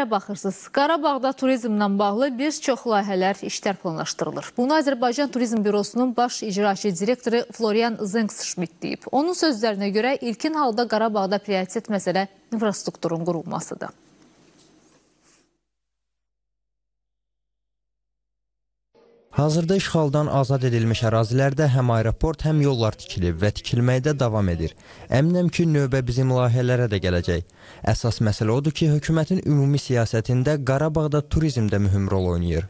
xəbərə baxırsınız. Qarabağda turizmlə bağlı bir çox layihələr işlər planlaşdırılır. Bunu Azərbaycan Turizm Bürosunun baş icraçı direktoru Florian Zengsşmit deyib. Onun sözlərinə görə ilkin halda Qarabağda prioritet məsələ infrastrukturun qurulmasıdır. Hazırda işğaldan azad edilmiş ərazilərdə həm aeroport, həm yollar tikilib və tikilməyə də davam edir. Əminəm ki, növbə bizim layihələrə də gələcək. Əsas məsələ odur ki, hökumətin ümumi siyasətində Qarabağda turizm də mühüm rol oynayır.